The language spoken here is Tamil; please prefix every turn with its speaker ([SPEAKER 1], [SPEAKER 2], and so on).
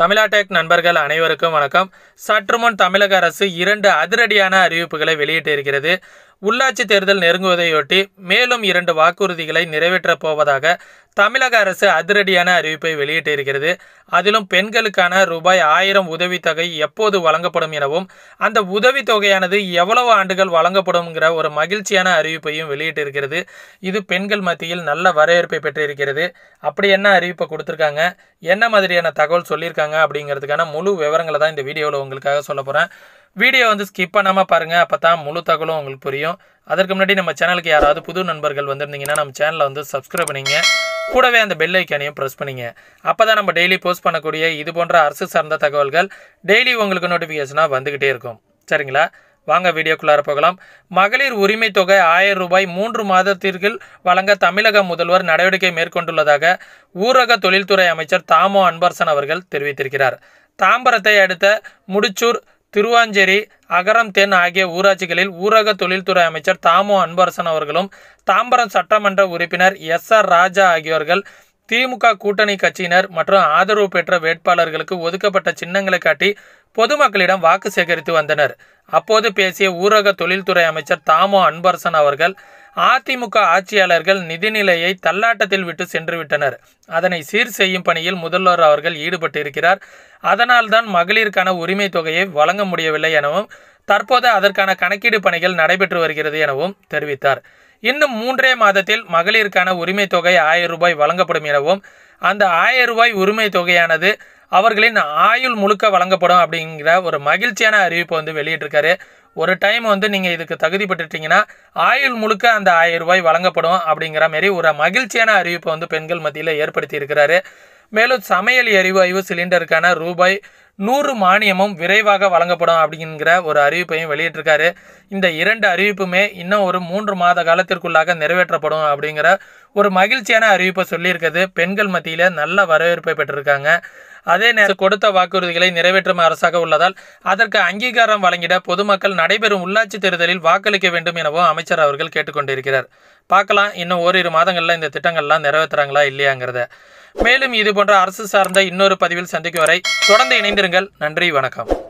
[SPEAKER 1] தமிழாடெக் நண்பர்கள் அனைவருக்கும் வணக்கம் சற்றுமுன் தமிழக அரசு இரண்டு அதிரடியான அறிவிப்புகளை வெளியிட்டிருக்கிறது உள்ளாட்சி தேர்தல் நெருங்குவதையொட்டி மேலும் இரண்டு வாக்குறுதிகளை நிறைவேற்றப் போவதாக தமிழக அரசு அதிரடியான அறிவிப்பை வெளியிட்டிருக்கிறது அதிலும் பெண்களுக்கான ரூபாய் ஆயிரம் உதவித்தொகை எப்போது வழங்கப்படும் எனவும் அந்த உதவித்தொகையானது எவ்வளவு ஆண்டுகள் வழங்கப்படும்ங்கிற ஒரு மகிழ்ச்சியான அறிவிப்பையும் வெளியிட்டிருக்கிறது இது பெண்கள் மத்தியில் நல்ல வரவேற்பை பெற்றிருக்கிறது அப்படி என்ன அறிவிப்பை கொடுத்துருக்காங்க என்ன மாதிரியான தகவல் சொல்லியிருக்காங்க அப்படிங்கிறதுக்கான முழு விவரங்களை தான் இந்த வீடியோவில் உங்களுக்காக சொல்ல போகிறேன் வீடியோ வந்து ஸ்கிப் பண்ணாமல் பாருங்கள் அப்போ தான் முழு தகவலும் உங்களுக்கு புரியும் அதற்கு முன்னாடி நம்ம சேனலுக்கு யாராவது புது நண்பர்கள் வந்திருந்தீங்கன்னா நம்ம சேனலை வந்து சப்ஸ்கிரைப் பண்ணிங்க கூடவே அந்த பெல் ஐக்கானையும் ப்ரெஸ் பண்ணிங்க அப்போ தான் நம்ம டெய்லி போஸ்ட் பண்ணக்கூடிய இது போன்ற அரசு சார்ந்த தகவல்கள் டெய்லி உங்களுக்கு நோட்டிஃபிகேஷனாக வந்துக்கிட்டே இருக்கும் சரிங்களா வாங்க வீடியோக்குள்ளார போகலாம் மகளிர் உரிமை தொகை ஆயிரம் ரூபாய் மூன்று மாதத்திற்குள் வழங்க தமிழக முதல்வர் நடவடிக்கை மேற்கொண்டுள்ளதாக ஊரக தொழில்துறை அமைச்சர் தாமோ அன்பரசன் அவர்கள் தெரிவித்திருக்கிறார் தாம்பரத்தை அடுத்த முடிச்சூர் திருவாஞ்சேரி அகரம் தென் ஆகிய ஊராட்சிகளில் ஊரக தொழில்துறை அமைச்சர் தாமோ அன்பரசன் அவர்களும் தாம்பரம் சட்டமன்ற உறுப்பினர் எஸ் ஆர் ராஜா ஆகியோர்கள் திமுக கூட்டணி கட்சியினர் மற்றும் ஆதரவு பெற்ற வேட்பாளர்களுக்கு ஒதுக்கப்பட்ட சின்னங்களை காட்டி பொதுமக்களிடம் வாக்கு சேகரித்து வந்தனர் அப்போது பேசிய ஊரக தொழில்துறை அமைச்சர் தாமோ அன்பரசன் அவர்கள் அதிமுக ஆட்சியாளர்கள் நிதிநிலையை தள்ளாட்டத்தில் விட்டு சென்றுவிட்டனர் அதனை சீர் செய்யும் பணியில் முதல்வர் அவர்கள் ஈடுபட்டிருக்கிறார் அதனால்தான் மகளிருக்கான உரிமை தொகையை வழங்க முடியவில்லை எனவும் தற்போது அதற்கான கணக்கீடு பணிகள் நடைபெற்று வருகிறது எனவும் தெரிவித்தார் இன்னும் மூன்றே மாதத்தில் மகளிருக்கான உரிமை தொகை ஆயிரம் ரூபாய் வழங்கப்படும் எனவும் அந்த ஆயிரம் ரூபாய் உரிமை தொகையானது அவர்களின் ஆயுள் முழுக்க வழங்கப்படும் அப்படிங்கிற ஒரு மகிழ்ச்சியான அறிவிப்பை வந்து வெளியிட்டிருக்காரு ஒரு டைம் வந்து நீங்கள் இதுக்கு தகுதி பெற்றுட்டீங்கன்னா ஆயுள் முழுக்க அந்த ஆயிரம் ரூபாய் வழங்கப்படும் அப்படிங்கிற மாரி ஒரு மகிழ்ச்சியான அறிவிப்பை வந்து பெண்கள் மத்தியில் ஏற்படுத்தி இருக்கிறாரு மேலும் சமையல் எரிவாயு சிலிண்டருக்கான ரூபாய் நூறு மானியமும் விரைவாக வழங்கப்படும் அப்படிங்கிற ஒரு அறிவிப்பையும் வெளியிட்டிருக்காரு இந்த இரண்டு அறிவிப்புமே இன்னும் ஒரு மூன்று மாத காலத்திற்குள்ளாக நிறைவேற்றப்படும் அப்படிங்கிற ஒரு மகிழ்ச்சியான அறிவிப்பை சொல்லியிருக்கிறது பெண்கள் மத்தியில் நல்ல வரவேற்பை பெற்றிருக்காங்க அதே நேரம் கொடுத்த வாக்குறுதிகளை நிறைவேற்றும் அரசாக உள்ளதால் அதற்கு அங்கீகாரம் வழங்கிட பொதுமக்கள் நடைபெறும் உள்ளாட்சி தேர்தலில் வாக்களிக்க வேண்டும் எனவும் அமைச்சர் அவர்கள் கேட்டுக்கொண்டிருக்கிறார் பார்க்கலாம் இன்னும் ஓரிரு மாதங்களில் இந்த திட்டங்கள்லாம் நிறைவேற்றுறாங்களா இல்லையாங்கிறத மேலும் இது போன்ற அரசு சார்ந்த இன்னொரு பதிவில் சந்திக்கும் வரை தொடர்ந்து இணைந்திருங்கள் நன்றி வணக்கம்